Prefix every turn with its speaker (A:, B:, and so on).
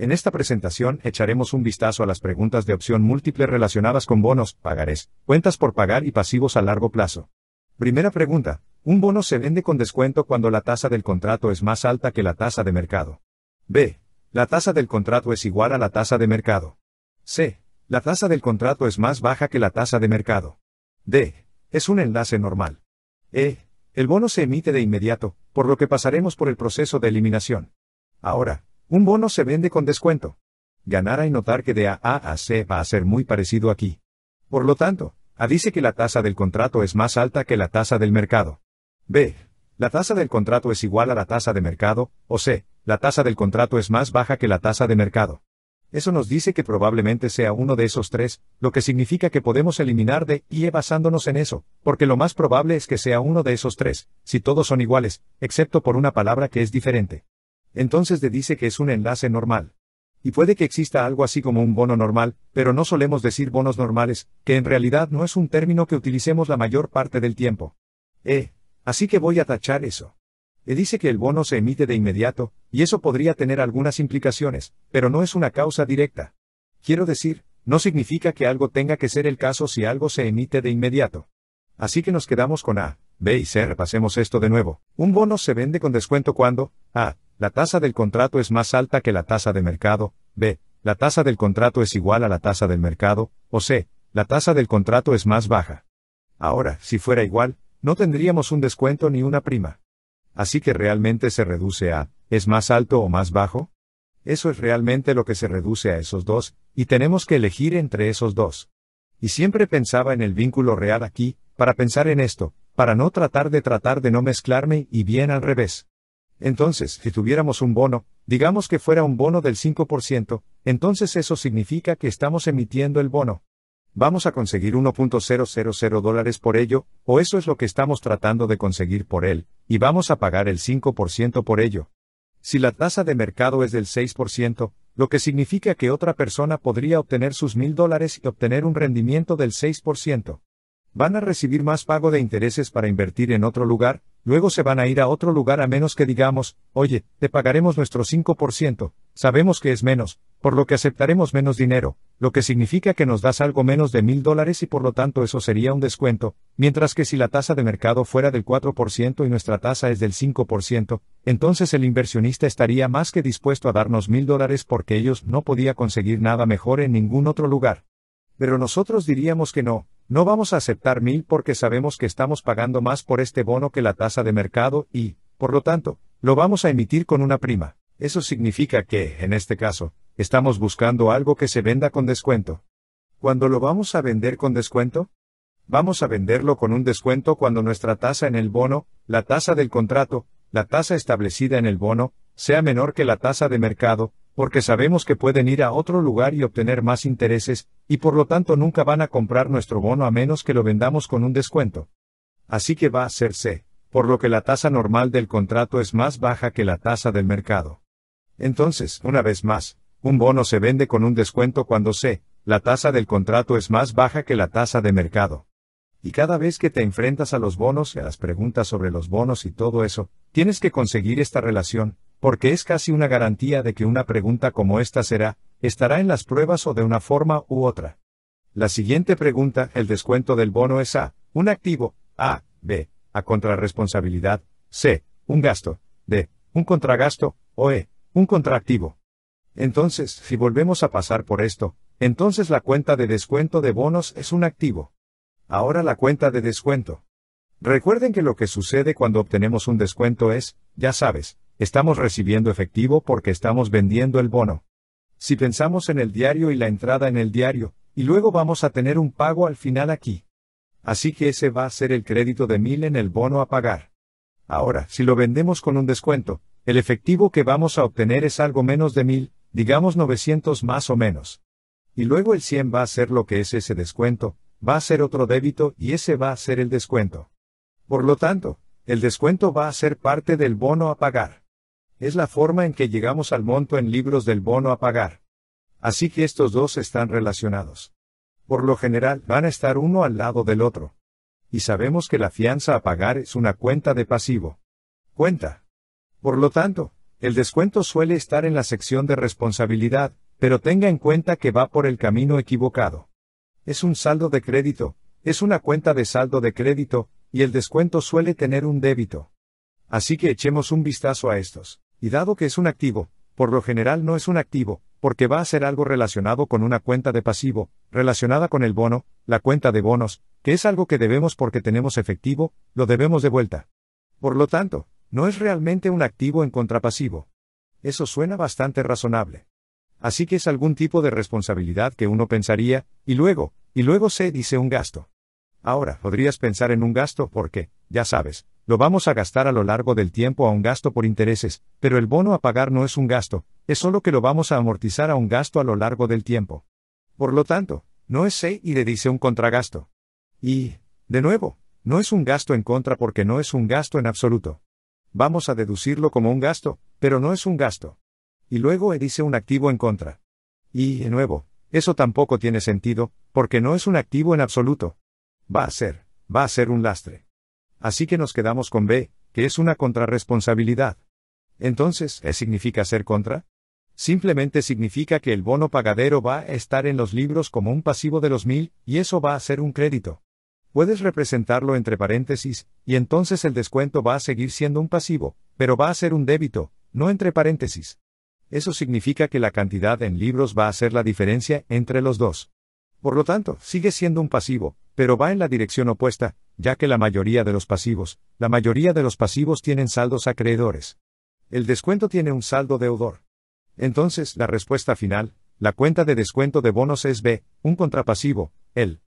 A: En esta presentación echaremos un vistazo a las preguntas de opción múltiple relacionadas con bonos, pagarés, cuentas por pagar y pasivos a largo plazo. Primera pregunta. Un bono se vende con descuento cuando la tasa del contrato es más alta que la tasa de mercado. B. La tasa del contrato es igual a la tasa de mercado. C. La tasa del contrato es más baja que la tasa de mercado. D. Es un enlace normal. E. El bono se emite de inmediato, por lo que pasaremos por el proceso de eliminación. Ahora, un bono se vende con descuento. Ganar y notar que de A a C va a ser muy parecido aquí. Por lo tanto, A dice que la tasa del contrato es más alta que la tasa del mercado. B. La tasa del contrato es igual a la tasa de mercado, o C. La tasa del contrato es más baja que la tasa de mercado. Eso nos dice que probablemente sea uno de esos tres, lo que significa que podemos eliminar de E basándonos en eso, porque lo más probable es que sea uno de esos tres, si todos son iguales, excepto por una palabra que es diferente entonces te dice que es un enlace normal. Y puede que exista algo así como un bono normal, pero no solemos decir bonos normales, que en realidad no es un término que utilicemos la mayor parte del tiempo. Eh, así que voy a tachar eso. E dice que el bono se emite de inmediato, y eso podría tener algunas implicaciones, pero no es una causa directa. Quiero decir, no significa que algo tenga que ser el caso si algo se emite de inmediato. Así que nos quedamos con A, B y C. Repasemos esto de nuevo. Un bono se vende con descuento cuando A. La tasa del contrato es más alta que la tasa de mercado. B. La tasa del contrato es igual a la tasa del mercado. O C. La tasa del contrato es más baja. Ahora, si fuera igual, no tendríamos un descuento ni una prima. Así que realmente se reduce a, ¿es más alto o más bajo? Eso es realmente lo que se reduce a esos dos, y tenemos que elegir entre esos dos. Y siempre pensaba en el vínculo real aquí, para pensar en esto, para no tratar de tratar de no mezclarme y bien al revés. Entonces, si tuviéramos un bono, digamos que fuera un bono del 5%, entonces eso significa que estamos emitiendo el bono. Vamos a conseguir 1.000 dólares por ello, o eso es lo que estamos tratando de conseguir por él, y vamos a pagar el 5% por ello. Si la tasa de mercado es del 6%, lo que significa que otra persona podría obtener sus 1.000 dólares y obtener un rendimiento del 6%. Van a recibir más pago de intereses para invertir en otro lugar, luego se van a ir a otro lugar a menos que digamos, oye, te pagaremos nuestro 5%, sabemos que es menos, por lo que aceptaremos menos dinero, lo que significa que nos das algo menos de mil dólares y por lo tanto eso sería un descuento, mientras que si la tasa de mercado fuera del 4% y nuestra tasa es del 5%, entonces el inversionista estaría más que dispuesto a darnos mil dólares porque ellos no podía conseguir nada mejor en ningún otro lugar. Pero nosotros diríamos que no, no vamos a aceptar mil porque sabemos que estamos pagando más por este bono que la tasa de mercado y, por lo tanto, lo vamos a emitir con una prima. Eso significa que, en este caso, estamos buscando algo que se venda con descuento. ¿Cuándo lo vamos a vender con descuento? Vamos a venderlo con un descuento cuando nuestra tasa en el bono, la tasa del contrato, la tasa establecida en el bono, sea menor que la tasa de mercado, porque sabemos que pueden ir a otro lugar y obtener más intereses, y por lo tanto nunca van a comprar nuestro bono a menos que lo vendamos con un descuento. Así que va a ser C, por lo que la tasa normal del contrato es más baja que la tasa del mercado. Entonces, una vez más, un bono se vende con un descuento cuando C, la tasa del contrato es más baja que la tasa de mercado. Y cada vez que te enfrentas a los bonos y a las preguntas sobre los bonos y todo eso, tienes que conseguir esta relación, porque es casi una garantía de que una pregunta como esta será, estará en las pruebas o de una forma u otra. La siguiente pregunta, el descuento del bono es A, un activo, A, B, a contrarresponsabilidad, C, un gasto, D, un contragasto, o E, un contraactivo. Entonces, si volvemos a pasar por esto, entonces la cuenta de descuento de bonos es un activo. Ahora la cuenta de descuento. Recuerden que lo que sucede cuando obtenemos un descuento es, ya sabes, Estamos recibiendo efectivo porque estamos vendiendo el bono. Si pensamos en el diario y la entrada en el diario, y luego vamos a tener un pago al final aquí. Así que ese va a ser el crédito de 1000 en el bono a pagar. Ahora, si lo vendemos con un descuento, el efectivo que vamos a obtener es algo menos de 1000, digamos 900 más o menos. Y luego el 100 va a ser lo que es ese descuento, va a ser otro débito y ese va a ser el descuento. Por lo tanto, el descuento va a ser parte del bono a pagar es la forma en que llegamos al monto en libros del bono a pagar. Así que estos dos están relacionados. Por lo general, van a estar uno al lado del otro. Y sabemos que la fianza a pagar es una cuenta de pasivo. Cuenta. Por lo tanto, el descuento suele estar en la sección de responsabilidad, pero tenga en cuenta que va por el camino equivocado. Es un saldo de crédito, es una cuenta de saldo de crédito, y el descuento suele tener un débito. Así que echemos un vistazo a estos y dado que es un activo, por lo general no es un activo, porque va a ser algo relacionado con una cuenta de pasivo, relacionada con el bono, la cuenta de bonos, que es algo que debemos porque tenemos efectivo, lo debemos de vuelta. Por lo tanto, no es realmente un activo en contrapasivo. Eso suena bastante razonable. Así que es algún tipo de responsabilidad que uno pensaría, y luego, y luego se dice un gasto. Ahora, podrías pensar en un gasto porque, ya sabes, lo vamos a gastar a lo largo del tiempo a un gasto por intereses, pero el bono a pagar no es un gasto, es solo que lo vamos a amortizar a un gasto a lo largo del tiempo. Por lo tanto, no es C y le dice un contragasto. Y, de nuevo, no es un gasto en contra porque no es un gasto en absoluto. Vamos a deducirlo como un gasto, pero no es un gasto. Y luego E dice un activo en contra. Y, de nuevo, eso tampoco tiene sentido, porque no es un activo en absoluto. Va a ser, va a ser un lastre. Así que nos quedamos con B, que es una contrarresponsabilidad. Entonces, ¿qué significa ser contra? Simplemente significa que el bono pagadero va a estar en los libros como un pasivo de los mil, y eso va a ser un crédito. Puedes representarlo entre paréntesis, y entonces el descuento va a seguir siendo un pasivo, pero va a ser un débito, no entre paréntesis. Eso significa que la cantidad en libros va a ser la diferencia entre los dos. Por lo tanto, sigue siendo un pasivo, pero va en la dirección opuesta, ya que la mayoría de los pasivos, la mayoría de los pasivos tienen saldos acreedores. El descuento tiene un saldo deudor. Entonces, la respuesta final, la cuenta de descuento de bonos es B, un contrapasivo, el